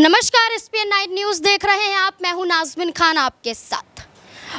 नमस्कार S P night news देख रहे हैं आप मैं हूं नाजमिन खान आपके साथ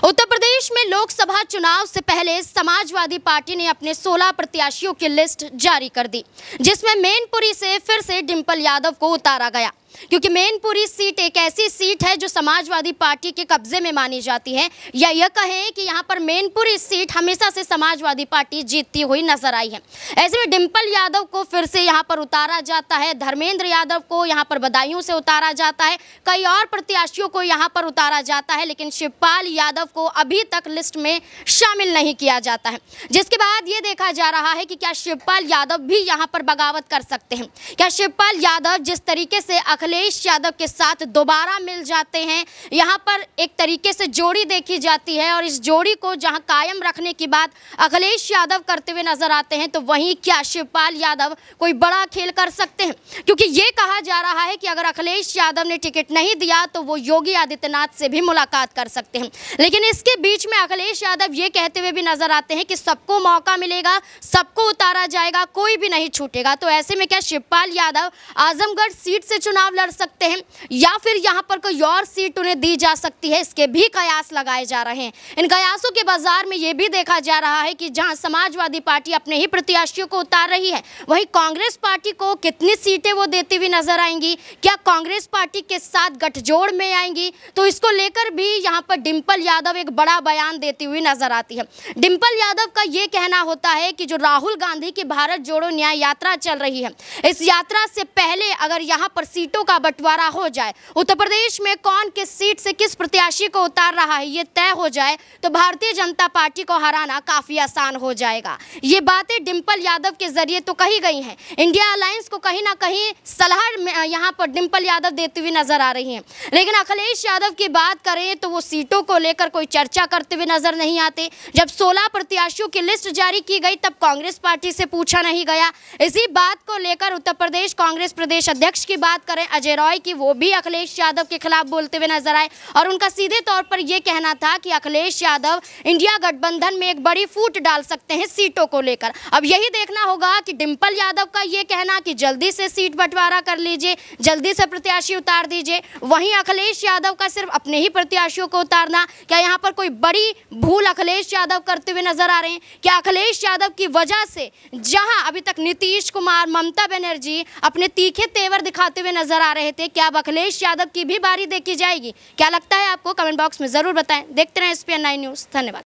उत्तर प्रदेश में लोकसभा चुनाव से पहले समाजवादी पार्टी ने अपने 16 प्रत्याशियों की लिस्ट जारी कर दी जिसमें मेनपुरी से फिर से डिम्पल यादव को उतारा गया क्योंकि मेनपुरी सीट एक ऐसी सीट है जो समाजवादी पार्टी के कब्जे में मानी जाती है या यह कहें कि यहाँ पर मेनपुरी सीट हमेशा से समाजवादी पार्टी जीतती हुई नजर आई है ऐसे में डिम्पल यादव को फिर से यहाँ पर उतारा जाता है धर्मेंद्र यादव को यहाँ पर बदायूं से उतारा जाता है कई और प्रत्याशियों को यहाँ पर उतारा जाता है लेकिन शिवपाल यादव को अभी तक लिस्ट में शामिल नहीं किया जाता है जिसके बाद ये देखा जा रहा है कि क्या शिवपाल यादव भी यहाँ पर बगावत कर सकते हैं क्या शिवपाल यादव जिस तरीके से अखिल अखिलेश यादव के साथ दोबारा मिल जाते हैं यहाँ पर एक तरीके से जोड़ी देखी जाती है और इस जोड़ी को जहाँ कायम रखने की बात अखिलेश यादव करते हुए नजर आते हैं तो वहीं क्या शिवपाल यादव कोई बड़ा खेल कर सकते हैं क्योंकि ये कहा जा रहा है कि अगर अखिलेश यादव ने टिकट नहीं दिया तो वो योगी आदित्यनाथ से भी मुलाकात कर सकते हैं लेकिन इसके बीच में अखिलेश यादव ये कहते हुए भी नजर आते हैं कि सबको मौका मिलेगा सबको उतारा जाएगा कोई भी नहीं छूटेगा तो ऐसे में क्या शिवपाल यादव आजमगढ़ सीट से चुनाव चुनाव लड़ सकते हैं या फिर यहाँ पर कोई और सीट उन्हें दी जा सकती है इसके भी कयास लगाए जा रहे हैं इन कयासों के बाजार में ये भी देखा जा रहा है कि जहाँ समाजवादी पार्टी अपने ही प्रत्याशियों को उतार रही है वहीं कांग्रेस पार्टी को कितनी सीटें वो देती हुई नजर आएंगी क्या कांग्रेस पार्टी के साथ गठजोड़ में आएंगी तो इसको लेकर भी यहाँ पर डिम्पल यादव एक बड़ा बयान देती हुई नजर आती है डिम्पल यादव का ये कहना होता है कि जो राहुल गांधी की भारत जोड़ो न्याय यात्रा चल रही है इस यात्रा से पहले अगर यहाँ पर सीटों सीटों का बंटवारा हो जाए उत्तर प्रदेश में कौन किस सीट से किस प्रत्याशी को उतार रहा है ये तय हो जाए तो भारतीय जनता पार्टी को हराना काफ़ी आसान हो जाएगा ये बातें डिंपल यादव के जरिए तो कही गई हैं इंडिया अलायंस को कहीं ना कहीं सलाह यहाँ पर डिम्पल यादव देते हुए नजर आ रही है लेकिन अखिलेश यादव की बात करें तो वो सीटों को लेकर कोई चर्चा करते हुए नजर नहीं आते जब सोलह प्रत्याशियों की लिस्ट जारी की गई तब कांग्रेस पार्टी से पूछा नहीं गया इसी बात को लेकर उत्तर प्रदेश कांग्रेस प्रदेश अध्यक्ष की बात करें अजय रॉय की वो भी अखिलेश यादव के खिलाफ बोलते हुए नजर आए और उनका सीधे तौर पर यह कहना था कि अखिलेश यादव इंडिया गठबंधन में एक बड़ी फूट डाल सकते हैं सीटों को लेकर अब यही देखना होगा कि डिंपल यादव का यह कहना कि जल्दी से सीट बंटवारा कर लीजिए जल्दी से प्रत्याशी उतार दीजिए वहीं अखिलेश यादव का सिर्फ अपने ही प्रत्याशियों को उतारना क्या यहाँ पर कोई बड़ी भूल अखिलेश यादव करते हुए नजर आ रहे हैं क्या अखिलेश यादव की वजह से जहां अभी तक नीतीश कुमार ममता बनर्जी अपने तीखे तेवर दिखाते हुए नजर आ रहे थे क्या अखिलेश यादव की भी बारी देखी जाएगी क्या लगता है आपको कमेंट बॉक्स में ज़रूर बताएं देखते रहें एस पी न्यूज़ धन्यवाद